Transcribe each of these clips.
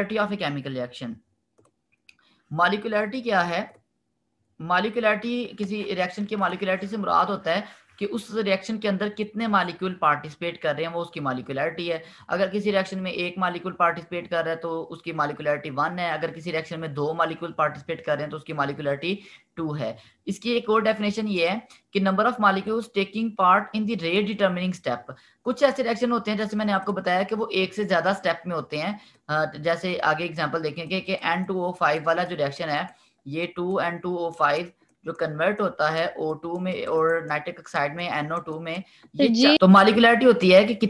molecularity of a chemical reaction molecularity क्या है molecularity किसी रिएक्शन की मालिकुलरिटी से मुराद होता है कि उस रिएक्शन के अंदर कितने मालिक्यूल पार्टिसिपेट कर रहे हैं वो उसकी मालिकुलरिटी है अगर किसी रिएक्शन में एक मालिक्यूल पार्टिसिपेट कर रहा है तो उसकी मालिकुलरिटी वन है अगर किसी रिएक्शन में दो मालिक्यूल पार्टिसिपेट कर रहे हैं तो उसकी मालिकुलरिटी टू है इसकी एक और डेफिनेशन ये है कि number of molecules taking part in the rate determining step कुछ ऐसे रिएक्शन होते हैं जैसे मैंने आपको बताया कि वो एक से ज्यादा स्टेप में होते हैं जैसे आगे एग्जाम्पल देखेंगे कि एन टू ओ फाइव वाला जो रिएक्शन है ये two N two O five जो कन्वर्ट होता है ओ टू में और नाइट्रिक ऑक्साइड में एनओ टू में ये तो मालिकुलरिटी होती है कि, कि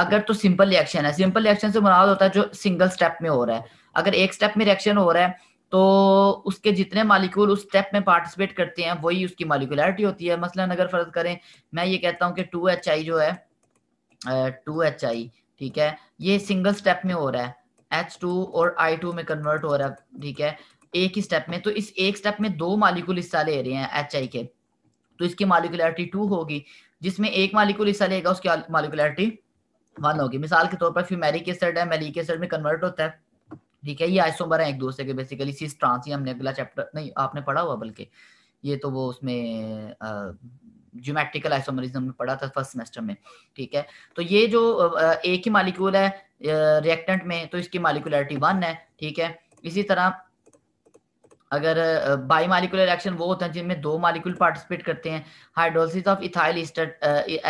अगर तो सिंपल रिएक्शन है सिंपल रिएक्शन से मुराद होता है जो सिंगल स्टेप में हो रहा है अगर एक स्टेप में रिएक्शन हो रहा है तो उसके जितने मालिक्यूल उस स्टेप में पार्टिसिपेट करते हैं वही उसकी मालिकुलरिटी होती है मसलन अगर फर्ज करें मैं ये कहता हूँ कि टू एच आई जो है टू एच आई ठीक है ये सिंगल स्टेप में हो रहा है एच टू और आई टू में कन्वर्ट हो रहा है ठीक है एक ही स्टेप में तो इस एक स्टेप में दो मालिकुल हिस्सा ले रहे हैं एच आई के तो इसकी मालिकुलरिटी टू होगी जिसमें एक मालिकुल हिस्सा लेगा उसकी मालिकुलरिटी वन होगी मिसाल के तौर पर फ्यूमेरिक एसिड है मेलिक एसिड में कन्वर्ट होता है ठीक है ये आइसोमर है एक दूसरे के बेसिकली सीस ट्रांस ही हमने अगला चैप्टर नहीं आपने पढ़ा हुआ बल्कि ये तो वो उसमें ज्योमेट्रिकल आइसोमरिज्म में पढ़ा था फर्स्ट सेमेस्टर में ठीक है तो ये जो एक ही मालिक्यूल है रिएक्टेंट में तो इसकी मालिकुलरिटी वन है ठीक है इसी तरह अगर बाई मालिकुलर रिएक्शन वो होता है जिनमें दो मालिक्यूल पार्टिसिपेट करते हैं hydrolysis of ethyl ester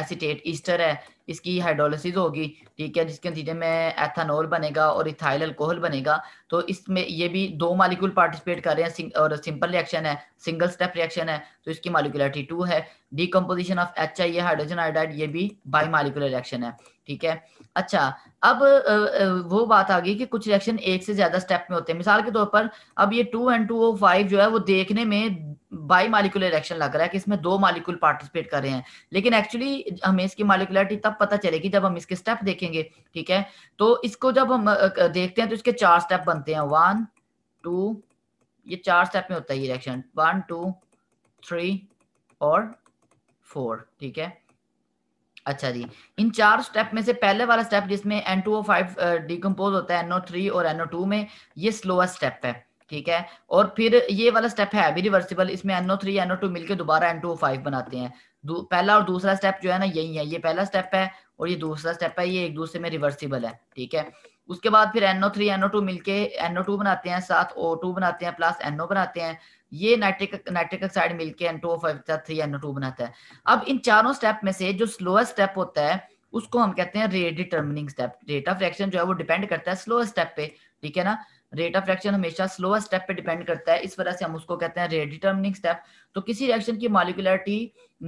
acetate ester है इसकी हाइड्रोलिस होगी ठीक है जिसके नतीजे में एथानोल बनेगा और इथाइल अल्कोहल बनेगा तो इसमें ये भी दो मालिक्यूल पार्टिसिपेट कर रहे हैं और सिंपल रिएक्शन है सिंगल स्टेप रिएक्शन है तो इसकी मालिकुलरिटी टू है decomposition of H I hydrogen iodide ये भी बाई मालिकुलर रिएक्शन है ठीक है अच्छा अब वो बात आ गई कि कुछ रिएक्शन एक से ज्यादा स्टेप में होते हैं मिसाल के तौर पर अब ये two N two O five जो है वो देखने में बाई मालिकुलर रिएक्शन लग रहा है कि इसमें दो मालिकुल पार्टिसिपेट कर रहे हैं लेकिन एक्चुअली हमें इसकी मालिकुलरिटी तब पता चलेगी जब हम इसके स्टेप देखेंगे ठीक है तो इसको जब हम देखते हैं तो इसके चार स्टेप बनते हैं वन टू ये चार स्टेप में होता है ये रिएक्शन वन टू थ्री और फोर ठीक है अच्छा जी इन चार स्टेप में से पहले वाला स्टेप जिसमें N two O five decompose होता है एनओ थ्री और एनओ टू में ये स्लोएस्ट स्टेप है ठीक है और फिर ये वाला स्टेप है अभी रिवर्सिबल इसमें एनओ थ्री एनओ टू मिलकर दोबारा एन टू फाइव बनाते हैं पहला और दूसरा स्टेप जो है ना यही है ये पहला स्टेप है और ये दूसरा स्टेप है ये एक दूसरे में रिवर्सिबल है ठीक है उसके बाद फिर एनओ थ्री एनओ टू मिलकर एनओ टू बनाते हैं साथ ओ टू बनाते हैं प्लस एनओ बनाते हैं ये नाइट्रिक नाइट्रिक ऑक्साइड मिलके two five three N two बनाता है अब इन चारों स्टेप में से जो स्लोएस्ट स्टेप होता है उसको हम कहते हैं rate determining step rate of reaction जो है वो डिपेंड करता है स्लोएस्ट स्टेप पे ठीक है ना रेट ऑफ रिएक्शन हमेशा स्लोएस्ट स्टेप पे डिपेंड करता है इस वजह से हम उसको कहते हैं रेट डिटर्मिनिंग स्टेप तो किसी रिएक्शन की मॉलिकुलरिटी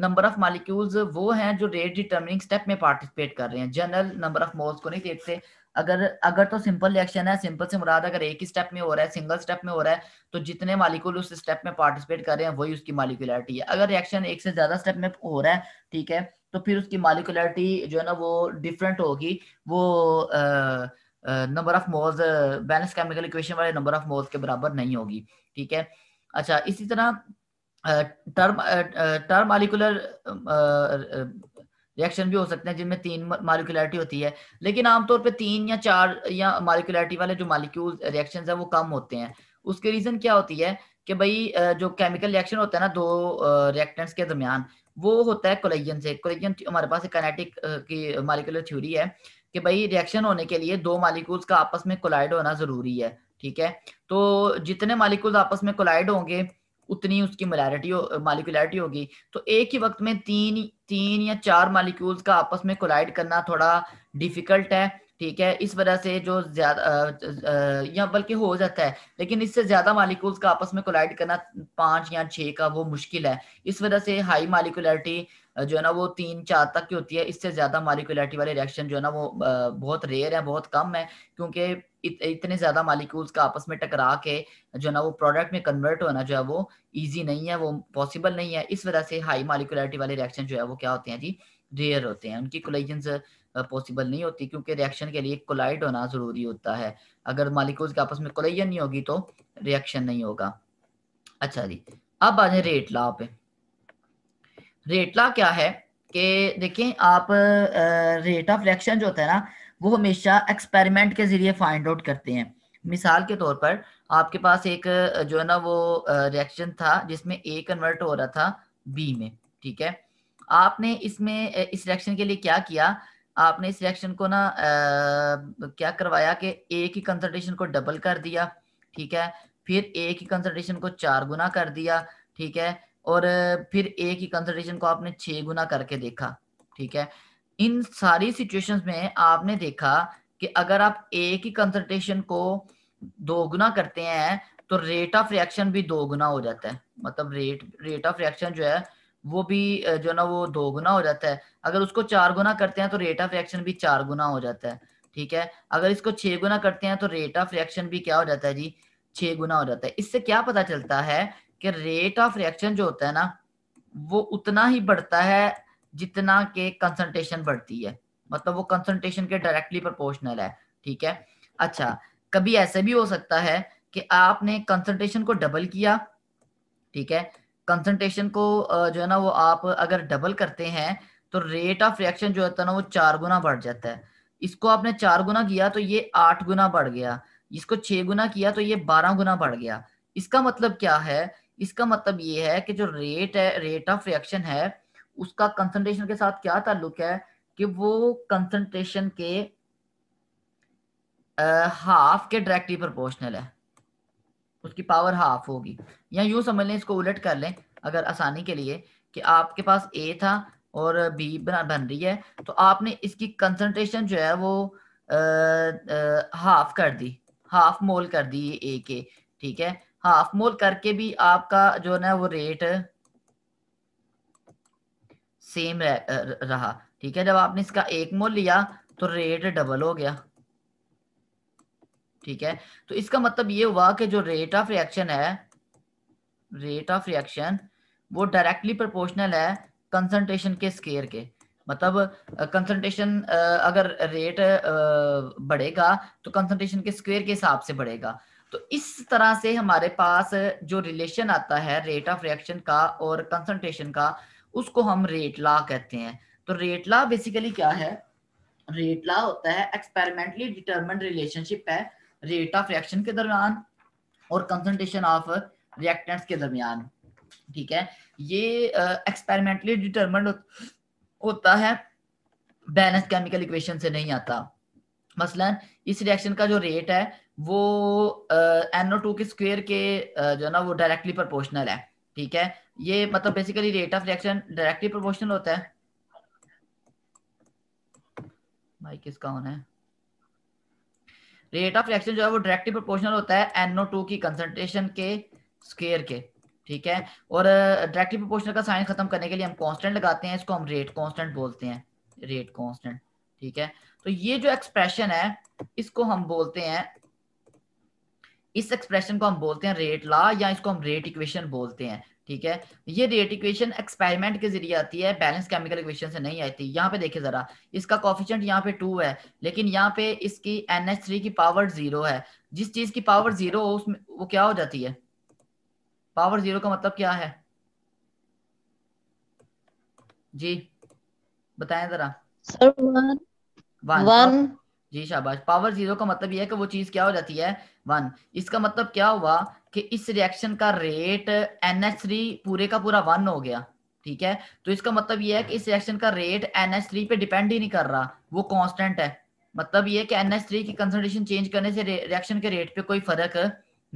नंबर ऑफ मॉलिक्यूल्स वो हैं जो रेट डिटर्मिनिंग स्टेप में पार्टिसिपेट कर रहे हैं जनरल नंबर ऑफ मोल्स को नहीं देखते अगर अगर तो सिंपल रिएक्शन है सिंपल से मुराद अगर एक ही स्टेप में हो रहा है सिंगल स्टेप में हो रहा है तो जितने मालिकुल उस स्टेप में पार्टिसिपेट कर रहे हैं वही उसकी मालिकुलरिटी है अगर रिएक्शन एक से ज्यादा स्टेप में हो रहा है ठीक है तो फिर उसकी मालिकुलरिटी जो है ना वो डिफरेंट होगी वो number of moles balance chemical equation वाले नंबर ऑफ मोल्स के बराबर नहीं होगी ठीक है अच्छा इसी तरह टर्म टर्म मालिकुलर रिएक्शन भी हो सकते हैं जिनमें तीन मालिकुलरिटी होती है लेकिन आमतौर पर तीन या चार या मालिकुलरिटी वाले जो मालिक्यूल रिएक्शन है वो कम होते हैं उसके रीजन क्या होती है कि भाई जो केमिकल रिएक्शन होता है ना दो रिएक्टेंट्स के दरमियान वो होता है कोलेजन से कोलेजन हमारे पास कैनेटिक की मालिकुलर थ्योरी है कि भाई रिएक्शन होने के लिए दो मालिक्यूल्स का आपस में कोलाइड होना जरूरी है ठीक है तो जितने मालिक्यूल्स आपस में कोलाइड होंगे उतनी उसकी मोलैरिटी हो, मालिकुलरिटी होगी तो एक ही वक्त में तीन तीन या चार मालिक्यूल्स का आपस में कोलाइड करना थोड़ा डिफिकल्ट है ठीक है इस वजह से जो ज्यादा या बल्कि हो जाता है लेकिन इससे ज्यादा मालिक्यूल्स का आपस में कोलाइड करना पांच या छः का वो मुश्किल है इस वजह से हाई मालिकुलरिटी जो है ना वो तीन चार तक की होती है इससे ज़्यादा मालिकुलरिटी वाले रिएक्शन जो है ना वो बहुत रेयर है बहुत कम है क्योंकि इत, इतने ज़्यादा मालिक्यूल्स का आपस में टकरा के जो है ना वो प्रोडक्ट में कन्वर्ट होना जो है वो ईजी नहीं है वो पॉसिबल नहीं है इस वजह से हाई मालिकुलरिटी वाले रिएक्शन जो है वो क्या होते हैं जी रेयर होते हैं उनकी कोलाइजन्स पॉसिबल नहीं होती क्योंकि रिएक्शन के लिए कोलाइड होना ज़रूरी होता है अगर मालिक्यूल्स के आपस में कोलाइजन नहीं होगी तो रिएक्शन नहीं होगा अच्छा जी अब आ जाए रेट लॉ पे रेटला क्या है कि देखें आप रेट ऑफ रिएक्शन जो होता है ना वो हमेशा एक्सपेरिमेंट के ज़रिए फाइंड आउट करते हैं मिसाल के तौर पर आपके पास एक जो है ना वो रिएक्शन था जिसमें ए कन्वर्ट हो रहा था बी में ठीक है आपने इसमें इस रिएक्शन के लिए क्या किया आपने इस रिएक्शन को ना आ, क्या करवाया कि ए की कंसनट्रेशन को डबल कर दिया ठीक है फिर ए की कंसनट्रेशन को चार गुना कर दिया ठीक है और फिर ए की कंसल्टेशन को आपने छह गुना करके देखा ठीक है इन सारी सिचुएशंस में आपने देखा कि अगर आप ए की कंसल्टेशन को दो गुना करते हैं तो रेट ऑफ रिएक्शन भी दो गुना हो जाता है मतलब रेट रेट ऑफ रिएक्शन जो है वो भी जो ना वो दो गुना हो जाता है अगर उसको चार गुना करते हैं तो रेट ऑफ रिएक्शन भी चार गुना हो जाता है ठीक है अगर इसको छह गुना करते हैं तो रेट ऑफ रिएक्शन भी क्या हो जाता है जी छह गुना हो जाता है इससे क्या पता चलता है कि रेट ऑफ रिएक्शन जो होता है ना वो उतना ही बढ़ता है जितना के कंसंट्रेशन बढ़ती है मतलब वो कंसंट्रेशन के डायरेक्टली प्रोपोर्शनल है ठीक है अच्छा कभी ऐसे भी हो सकता है कि आपने कंसंट्रेशन को डबल किया ठीक है कंसंट्रेशन को जो है ना वो आप अगर डबल करते हैं तो रेट ऑफ रिएक्शन जो होता है ना वो चार गुना बढ़ जाता है इसको आपने चार गुना किया तो ये आठ गुना बढ़ गया इसको छह गुना किया तो ये बारह गुना बढ़ गया इसका मतलब क्या है इसका मतलब ये है कि जो रेट है रेट ऑफ रिएक्शन है उसका कंसंट्रेशन के साथ क्या ताल्लुक है कि वो कंसंट्रेशन के आ, हाफ के डायरेक्टली प्रोपोर्शनल है उसकी पावर हाफ होगी या यूं समझ लें इसको उलट कर लें अगर आसानी के लिए कि आपके पास ए था और बी बन रही है तो आपने इसकी कंसंट्रेशन जो है वो आ, आ, हाफ कर दी हाफ मोल कर दी ए के ठीक है हाफ मोल करके भी आपका जो ना वो रेट सेम रहा ठीक है जब आपने इसका एक मोल लिया तो रेट डबल हो गया ठीक है तो इसका मतलब ये हुआ कि जो रेट ऑफ रिएक्शन है रेट ऑफ रिएक्शन वो डायरेक्टली प्रोपोर्शनल है कंसंट्रेशन के स्केयर के मतलब कंसंट्रेशन अगर रेट बढ़ेगा तो कंसंट्रेशन के स्क्वायर के हिसाब से बढ़ेगा तो इस तरह से हमारे पास जो रिलेशन आता है रेट ऑफ रिएक्शन का और कंसंट्रेशन का उसको हम रेट लॉ कहते हैं तो रेट लॉ बेसिकली क्या है रेट लॉ होता है एक्सपेरिमेंटली डिटर्मेंड रिलेशनशिप है रेट ऑफ रिएक्शन के दरमियान और कंसंट्रेशन ऑफ रिएक्टेंट्स के दरमियान ठीक है ये एक्सपेरिमेंटली डिटर्मेंड होता है बैलेंस केमिकल इक्वेशन से नहीं आता मसलन इस रिएक्शन का जो रेट है वो एन ओ टू के स्क्वेयर के जो है ना वो डायरेक्टली प्रोपोर्शनल है ठीक है ये मतलब basically rate of reaction directly proportional होता है भाई किसका होना है रेट ऑफ रिएक्शन जो है वो डायरेक्टली प्रोपोर्शनल होता है एन ओ टू की कंसंट्रेशन के स्क्वेयर के ठीक है और डायरेक्टली प्रोपोर्शनल का साइन खत्म करने के लिए हम कांस्टेंट लगाते हैं इसको हम रेट कांस्टेंट बोलते हैं रेट कांस्टेंट ठीक है तो ये जो एक्सप्रेशन है इसको हम बोलते हैं इस एक्सप्रेशन को हम बोलते हैं रेट ला या इसको हम रेट इक्वेशन बोलते हैं ठीक है ये रेट इक्वेशन एक्सपेरिमेंट के जरिए आती है बैलेंस केमिकल इक्वेशन से नहीं आती यहाँ पे देखिए जरा इसका कॉफिशेंट यहाँ पे टू है लेकिन यहाँ पे इसकी एन एच थ्री की पावर जीरो है जिस चीज की पावर जीरो हो उसमें वो क्या हो जाती है पावर जीरो का मतलब क्या है जी बताएं जरा सर वन वन जी शाबाश पावर जीरो का मतलब यह है कि वो चीज क्या हो जाती है वन इसका मतलब क्या हुआ कि इस रिएक्शन का रेट एन एच थ्री पूरे का पूरा वन हो गया ठीक है तो इसका मतलब यह है कि इस रिएक्शन का रेट एन एच थ्री पे डिपेंड ही नहीं कर रहा वो कॉन्स्टेंट है मतलब ये कि एन एच थ्री की कंसनट्रेशन चेंज करने से रिएक्शन के रेट पे कोई फर्क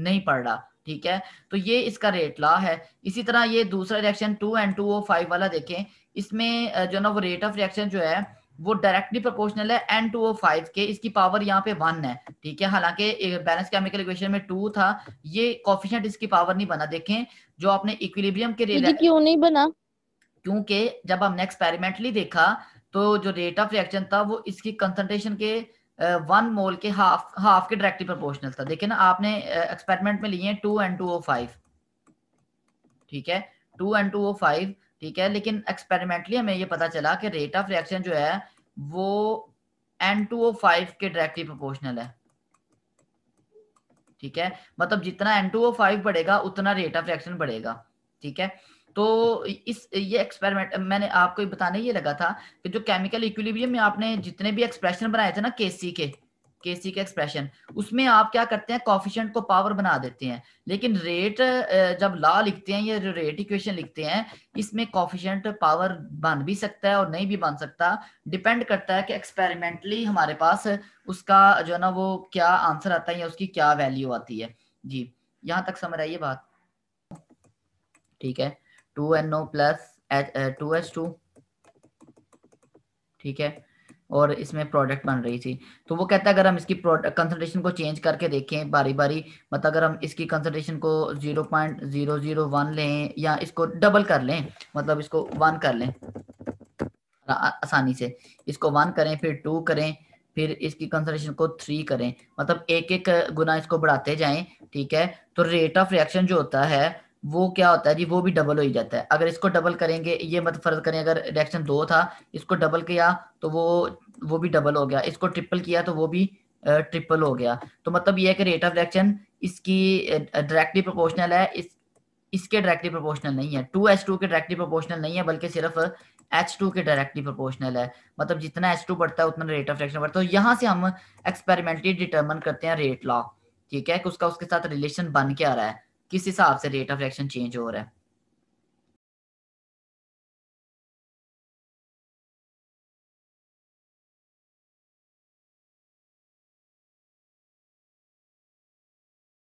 नहीं पड़ रहा ठीक है तो ये इसका रेट ला है इसी तरह ये दूसरा reaction two N two O five वाला देखें इसमें जो ना वो रेट ऑफ रिएक्शन जो है वो डायरेक्टली प्रोपोर्शनल है एन टू ओ फाइव के इसकी पावर यहाँ पे वन है ठीक है हालांकि बैलेंस केमिकल इक्वेशन में टू था ये कॉफिशेंट इसकी पावर नहीं बना देखें जो आपने इक्विलिब्रियम के रेट क्यों नहीं बना क्योंकि जब हमने एक्सपेरिमेंटली देखा तो जो रेट ऑफ रिएक्शन था वो इसकी कंसंट्रेशन के वन मोल के हाफ हाफ के डायरेक्टली प्रोपोर्शनल था देखिए ना आपने एक्सपेरिमेंट में लिए two N two O five ठीक है two N two O five ठीक है लेकिन एक्सपेरिमेंटली हमें ये पता चला कि रेट ऑफ रिएक्शन जो है वो एन टू ओ फाइव के डायरेक्टली प्रोपोर्शनल है ठीक है मतलब जितना एन टू ओ फाइव बढ़ेगा उतना रेट ऑफ रिएक्शन बढ़ेगा ठीक है तो इस ये एक्सपेरिमेंट मैंने आपको बताने ये लगा था कि जो केमिकल इक्विलिब्रियम में आपने जितने भी एक्सप्रेशन बनाए थे ना केसी के के सी का एक्सप्रेशन उसमें आप क्या करते हैं कॉफिशेंट को पावर बना देते हैं लेकिन रेट जब लॉ लिखते हैं या रेट इक्वेशन लिखते हैं इसमें कॉफिशेंट पावर बन भी सकता है और नहीं भी बन सकता डिपेंड करता है कि एक्सपेरिमेंटली हमारे पास उसका जो है ना वो क्या आंसर आता है या उसकी क्या वैल्यू आती है जी यहाँ तक समझ आइए बात ठीक है two N O plus two H two ठीक है और इसमें प्रोडक्ट बन रही थी तो वो कहता है अगर हम इसकी कंसनट्रेशन को चेंज करके देखें बारी बारी मतलब अगर हम इसकी कंसनट्रेशन को zero point zero zero one लें या इसको डबल कर लें मतलब इसको वन कर लें आसानी से इसको वन करें फिर टू करें फिर इसकी कंसनट्रेशन को थ्री करें मतलब एक एक गुना इसको बढ़ाते जाएं ठीक है तो रेट ऑफ रिएक्शन जो होता है वो क्या होता है जी वो भी डबल हो ही जाता है अगर इसको डबल करेंगे ये मत फर्ज करें अगर रिएक्शन दो था इसको डबल किया तो वो वो भी डबल हो गया इसको ट्रिपल किया तो वो भी ट्रिपल हो गया तो मतलब ये है कि रेट ऑफ रिएक्शन इसकी डायरेक्टली प्रोपोर्शनल है इस इसके डायरेक्टली प्रोपोर्शनल नहीं है टू एच टू के डायरेक्टली प्रोपोर्शनल नहीं है बल्कि सिर्फ एच टू के डायरेक्टली प्रोपोर्शनल है मतलब जितना एच टू बढ़ता है उतना रेट ऑफ रिएक्शन बढ़ता है तो यहाँ से हम एक्सपेरिमेंटली डिटर्मन करते हैं रेट लॉ ठीक है कि उसका उसके साथ रिलेशन बन के आ रहा है किस हिसाब से रेट ऑफ रिएक्शन चेंज हो रहा है